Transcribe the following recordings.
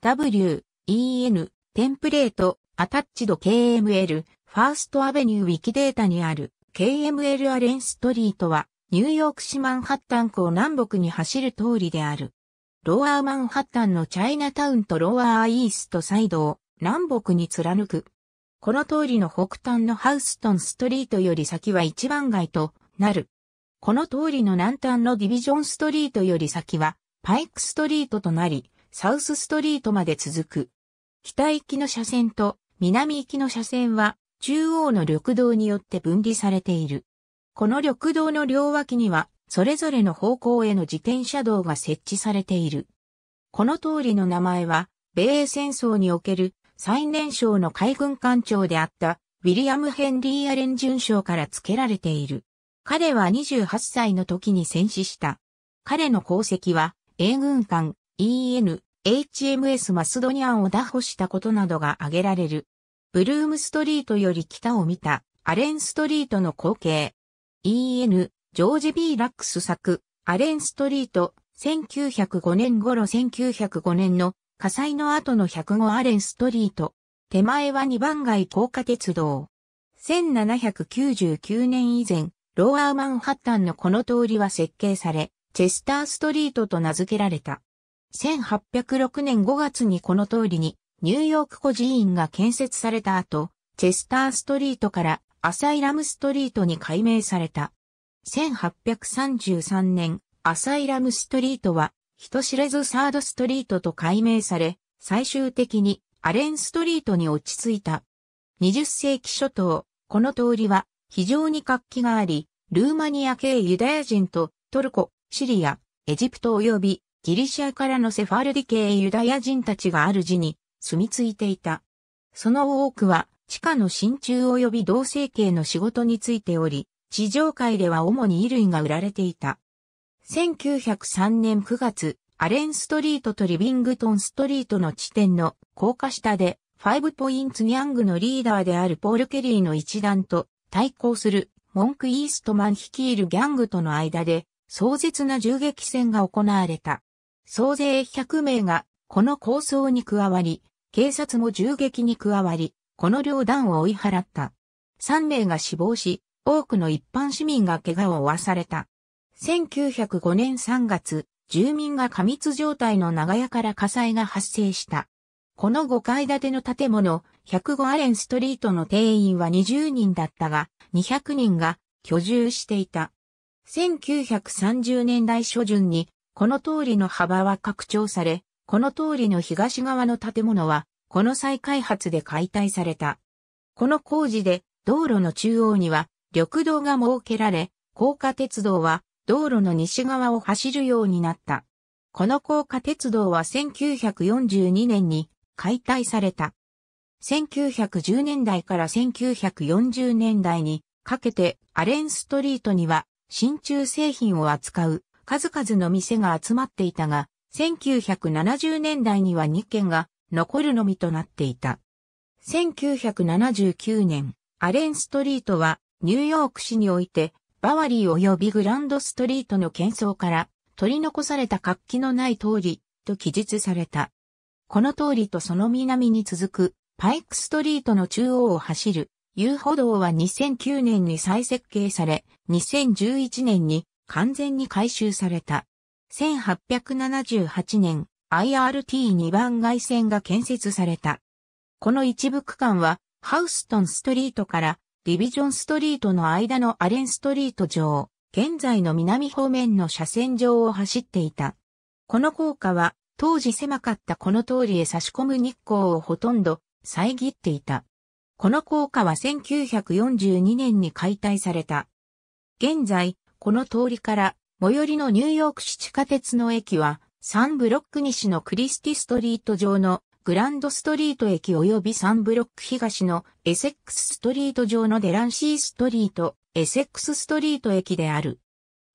W、EN、テンプレート、アタッチド KML、ファーストアベニューウィキデータにある KML アレンストリートはニューヨーク市マンハッタン港南北に走る通りである。ローアーマンハッタンのチャイナタウンとローアーイーストサイドを南北に貫く。この通りの北端のハウストンストリートより先は一番街となる。この通りの南端のディビジョンストリートより先はパイクストリートとなり、サウスストリートまで続く。北行きの車線と南行きの車線は中央の緑道によって分離されている。この緑道の両脇にはそれぞれの方向への自転車道が設置されている。この通りの名前は、米英戦争における最年少の海軍艦長であったウィリアム・ヘンリー・アレン巡将から付けられている。彼は28歳の時に戦死した。彼の功績は、英軍艦 EN HMS マスドニアンを打破したことなどが挙げられる。ブルームストリートより北を見たアレンストリートの光景。E.N. ジョージ・ B・ ラックス作、アレンストリート、1905年頃1905年の火災の後の105アレンストリート。手前は2番街高架鉄道。1799年以前、ローアーマンハッタンのこの通りは設計され、チェスターストリートと名付けられた。1806年5月にこの通りにニューヨーク孤児院が建設された後、チェスターストリートからアサイラムストリートに改名された。1833年、アサイラムストリートは人知れずサードストリートと改名され、最終的にアレンストリートに落ち着いた。20世紀初頭、この通りは非常に活気があり、ルーマニア系ユダヤ人とトルコ、シリア、エジプト及びギリシアからのセファルディ系ユダヤ人たちがある時に住み着いていた。その多くは地下の真鍮及び同性系の仕事についており、地上界では主に衣類が売られていた。1903年9月、アレンストリートとリビングトンストリートの地点の高架下で、ファイブポインツギャングのリーダーであるポール・ケリーの一団と対抗するモンク・イーストマン率いるギャングとの間で壮絶な銃撃戦が行われた。総勢100名が、この構想に加わり、警察も銃撃に加わり、この両団を追い払った。3名が死亡し、多くの一般市民が怪我を負わされた。1905年3月、住民が過密状態の長屋から火災が発生した。この5階建ての建物、105アレンストリートの定員は20人だったが、200人が居住していた。1930年代初旬にこの通りの幅は拡張され、この通りの東側の建物は、この再開発で解体された。この工事で、道路の中央には、緑道が設けられ、高架鉄道は、道路の西側を走るようになった。この高架鉄道は1942年に解体された。1910年代から1940年代にかけてアレンストリートには真鍮製品を扱う数々の店が集まっていたが、1970年代には2軒が残るのみとなっていた。1979年、アレンストリートはニューヨーク市においてバワリー及びグランドストリートの喧騒から取り残された活気のない通りと記述された。この通りとその南に続くパイクストリートの中央を走る遊歩道は2009年に再設計され、2011年に完全に改修された。1878年、IRT2 番外線が建設された。この一部区間は、ハウストンストリートからディビジョンストリートの間のアレンストリート上、現在の南方面の車線上を走っていた。この効果は、当時狭かったこの通りへ差し込む日光をほとんど遮っていた。この効果は1942年に解体された。現在、この通りから、最寄りのニューヨーク市地下鉄の駅は、3ブロック西のクリスティストリート上のグランドストリート駅及び3ブロック東のエセックスストリート上のデランシーストリート、エセックスストリート駅である。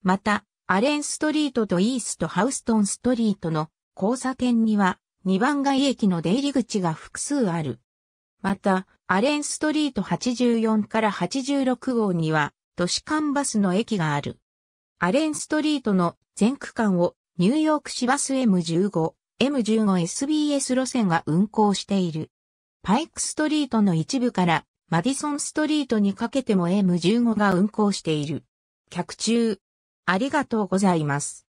また、アレンストリートとイーストハウストンストリートの交差点には2番街駅の出入り口が複数ある。また、アレンストリート84から86号には都市間バスの駅がある。アレンストリートの全区間をニューヨーク市バス M15、M15SBS 路線が運行している。パイクストリートの一部からマディソンストリートにかけても M15 が運行している。客中。ありがとうございます。